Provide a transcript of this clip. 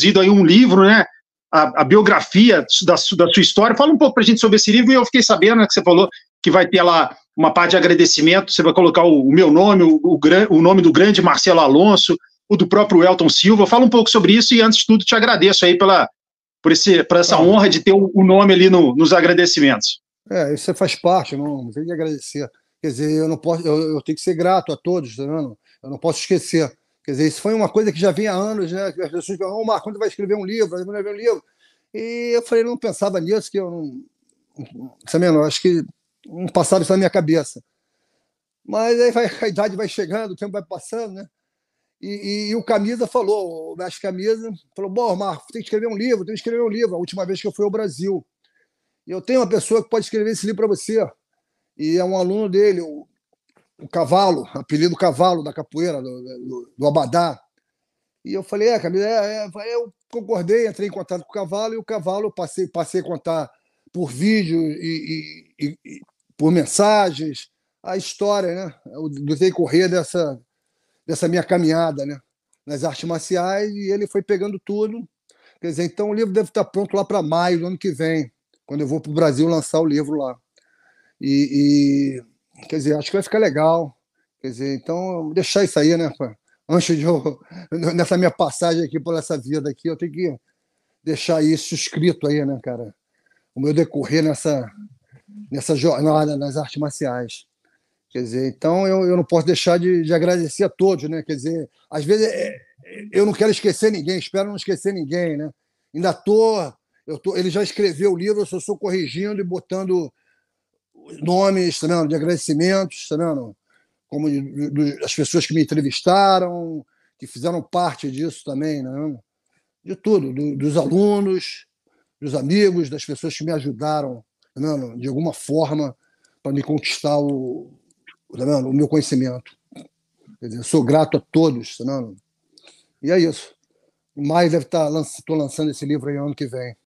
produzido aí um livro, né? A, a biografia da, da, sua história. Fala um pouco para a gente sobre esse livro e eu fiquei sabendo né, que você falou que vai ter lá uma parte de agradecimento. Você vai colocar o, o meu nome, o, o, o nome do grande Marcelo Alonso, o do próprio Elton Silva. Fala um pouco sobre isso e antes de tudo te agradeço aí pela, por, esse, para essa ah, honra de ter o, nome ali no, nos agradecimentos. É, isso faz parte, não, não tem que agradecer. Quer dizer, eu não posso, eu, eu tenho que ser grato a todos, Não, né? Eu não posso esquecer. Quer dizer, isso foi uma coisa que já vinha há anos, né? As pessoas falavam, oh, Marco, quando vai escrever um livro? Quando vai escrever um livro? E eu falei, não pensava nisso, que eu não. Sabendo, é eu acho que não passava isso na minha cabeça. Mas aí vai, a idade vai chegando, o tempo vai passando, né? E, e, e o Camisa falou, o mestre Camisa, falou: Bom, Marco, tem que escrever um livro, tem que escrever um livro. A última vez que eu fui ao Brasil. E eu tenho uma pessoa que pode escrever esse livro para você. E é um aluno dele, o o cavalo, apelido cavalo da capoeira, do, do, do Abadá. E eu falei, é, Camila, é, é. eu concordei, entrei em contato com o cavalo, e o cavalo eu passei, passei a contar por vídeo e, e, e, e por mensagens, a história, né? Do decorrer dessa, dessa minha caminhada, né? Nas artes marciais, e ele foi pegando tudo. Quer dizer, então o livro deve estar pronto lá para maio do ano que vem, quando eu vou para o Brasil lançar o livro lá. E, Quer dizer, acho que vai ficar legal. Quer dizer, então, deixar isso aí, né, pô? Antes de eu. Nessa minha passagem aqui por essa vida aqui, eu tenho que deixar isso escrito aí, né, cara? O meu decorrer nessa, nessa jornada nas artes marciais. Quer dizer, então eu, eu não posso deixar de, de agradecer a todos, né? Quer dizer, às vezes é, é eu não quero esquecer ninguém, espero não esquecer ninguém, né? Ainda tô, eu tô, ele já escreveu o livro, eu só estou corrigindo e botando nomes, tá vendo? De agradecimentos, tá vendo? Como de, de, as pessoas que me entrevistaram, que fizeram parte disso também, né? De tudo, do, dos alunos, dos amigos, das pessoas que me ajudaram, tá De alguma forma, para me conquistar o, tá o meu conhecimento. Quer dizer, sou grato a todos, tá E é isso. O deve estar tá tô lançando esse livro aí ano que vem.